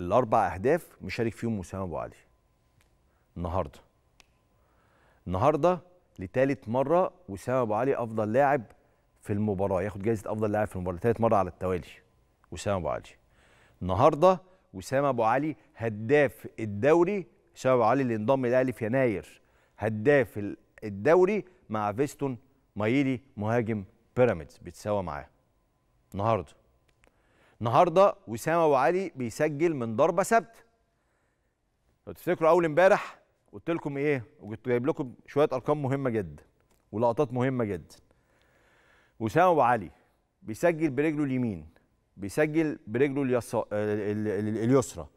الاربع اهداف مشارك فيهم وسام ابو علي النهارده النهارده لثالث مره وسام ابو علي افضل لاعب في المباراه ياخد جائزه افضل لاعب في المباراه ثالث مره على التوالي وسام ابو علي النهارده وسام ابو علي هداف الدوري وسام ابو علي اللي انضم للاهلي في يناير هداف الدوري مع فيستون مايلي مهاجم بيراميدز بيتساوى معاه النهارده النهارده وسام ابو علي بيسجل من ضربه ثابته لو تفتكروا اول امبارح قلت لكم ايه وكنت جايب لكم شويه ارقام مهمه جدا ولقطات مهمه جدا وسام ابو علي بيسجل برجله اليمين بيسجل برجله اليص... اليسرى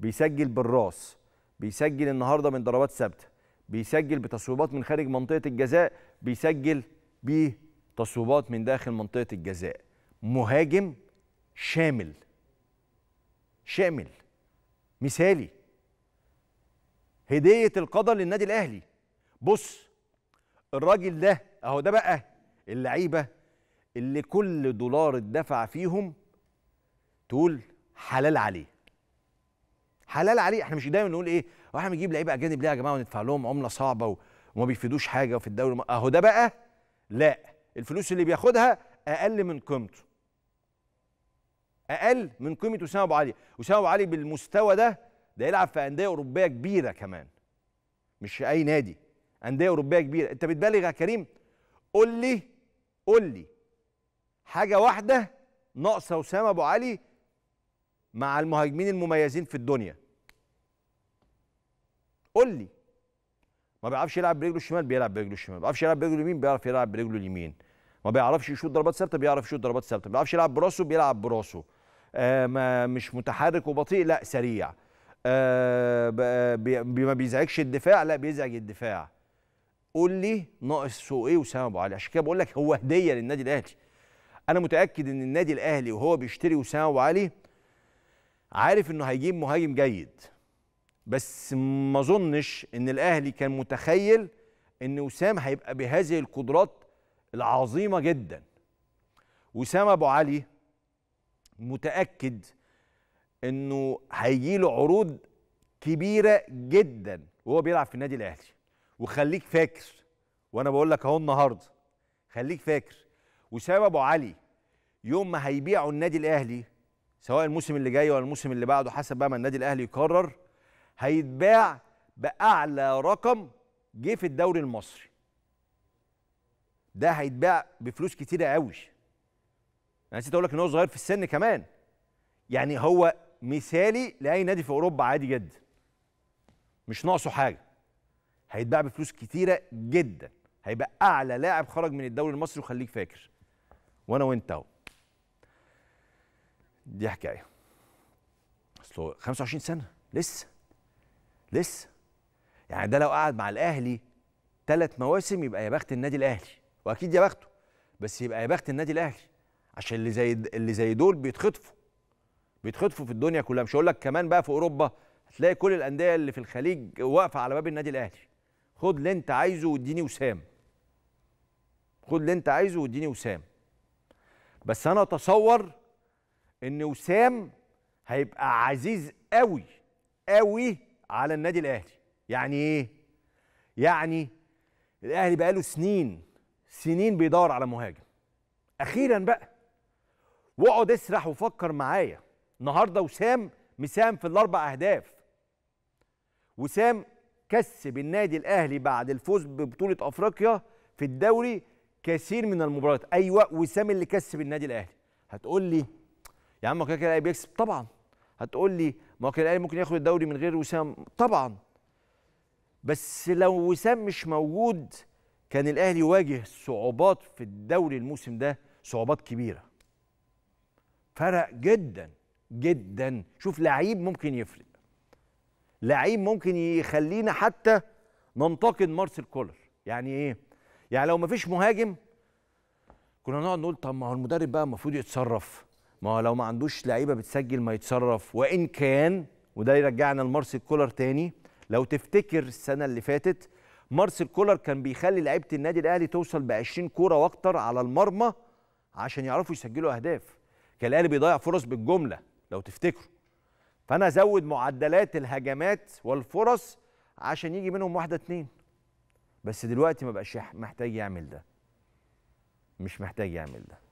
بيسجل بالراس بيسجل النهارده من ضربات ثابته بيسجل بتصويبات من خارج منطقه الجزاء بيسجل بتصويبات من داخل منطقه الجزاء مهاجم شامل شامل مثالي هديه القدر للنادي الاهلي بص الراجل ده اهو ده بقى اللعيبه اللي كل دولار اتدفع فيهم تقول حلال عليه حلال عليه احنا مش دايما نقول ايه واحنا أه، بنجيب لعيبه اجانب ليه يا جماعه وندفع لهم عمله صعبه وما بيفيدوش حاجه وفي الدوري اهو ده بقى لا الفلوس اللي بياخدها اقل من قيمته اقل من قيمه اسامه ابو علي اسامه ابو علي بالمستوى ده ده يلعب في انديه اوروبيه كبيره كمان مش اي نادي انديه اوروبيه كبيره انت بتبالغ يا كريم قول لي قول لي حاجه واحده ناقصه اسامه ابو علي مع المهاجمين المميزين في الدنيا قول لي ما بيعرفش يلعب برجله الشمال بيلعب برجله الشمال ما بيعرفش يلعب برجله اليمين بيعرف يلعب برجله اليمين ما بيعرفش يشوط ضربات ثابته بيعرف يشوط ضربات ثابته ما بيعرفش يلعب براسه بيلعب براسه آه، ما مش متحرك وبطيء لا سريع آه، ما بيزعجش الدفاع لا بيزعج الدفاع قول لي ناقص سوء ايه وسام ابو علي عشان كده بقول لك هو هديه للنادي الاهلي انا متاكد ان النادي الاهلي وهو بيشتري وسام ابو علي عارف انه هيجيب مهاجم جيد بس ما اظنش ان الاهلي كان متخيل ان وسام هيبقى بهذه القدرات العظيمه جدا وسام ابو علي متاكد انه هيجيله عروض كبيره جدا وهو بيلعب في النادي الاهلي وخليك فاكر وانا بقول لك اهو النهارده خليك فاكر وسام ابو علي يوم ما هيبيعوا النادي الاهلي سواء الموسم اللي جاي ولا الموسم اللي بعده حسب بقى ما النادي الاهلي يقرر هيتباع باعلى رقم جه في الدوري المصري ده هيتباع بفلوس كتيره قوي انا نسيت اقول لك ان هو صغير في السن كمان يعني هو مثالي لاي نادي في اوروبا عادي جدا مش ناقصه حاجه هيتباع بفلوس كتيره جدا هيبقى اعلى لاعب خرج من الدوري المصري وخليك فاكر وانا وانت اهو دي حكايه اصله 25 سنه لسه لسه يعني ده لو قعد مع الاهلي ثلاث مواسم يبقى يا بخت النادي الاهلي واكيد يا بخته بس يبقى يا بخت النادي الاهلي عشان اللي زي اللي زي دول بيتخطفوا بيتخطفوا في الدنيا كلها مش هقول لك كمان بقى في اوروبا هتلاقي كل الانديه اللي في الخليج واقفه على باب النادي الاهلي خد اللي انت عايزه واديني وسام خد اللي انت عايزه واديني وسام بس انا اتصور ان وسام هيبقى عزيز قوي قوي على النادي الاهلي يعني ايه يعني الاهلي بقاله سنين سنين بيدور على مهاجم اخيرا بقى واقعد اسرح وفكر معايا النهارده وسام مساهم في الاربع اهداف وسام كسب النادي الاهلي بعد الفوز ببطوله افريقيا في الدوري كثير من المباريات ايوه وسام اللي كسب النادي الاهلي هتقول لي يا عم كده الاهلي بيكسب طبعا هتقول لي ما كان الاهلي ممكن ياخد الدوري من غير وسام طبعا بس لو وسام مش موجود كان الاهلي يواجه صعوبات في الدوري الموسم ده صعوبات كبيره فرق جدا جدا شوف لعيب ممكن يفرق لعيب ممكن يخلينا حتى ننتقد مارسيل كولر يعني ايه يعني لو مفيش مهاجم كنا نقعد نقول طب ما هو المدرب بقى المفروض يتصرف ما هو لو ما عندوش لعيبه بتسجل ما يتصرف وان كان وده يرجعنا لمارسيل كولر تاني لو تفتكر السنه اللي فاتت مارسيل كولر كان بيخلي لعيبه النادي الاهلي توصل ب 20 كوره واكتر على المرمى عشان يعرفوا يسجلوا اهداف كان الاهلي بيضيع فرص بالجمله لو تفتكروا فانا ازود معدلات الهجمات والفرص عشان يجي منهم واحده اتنين بس دلوقتي ما بقاش محتاج يعمل ده مش محتاج يعمل ده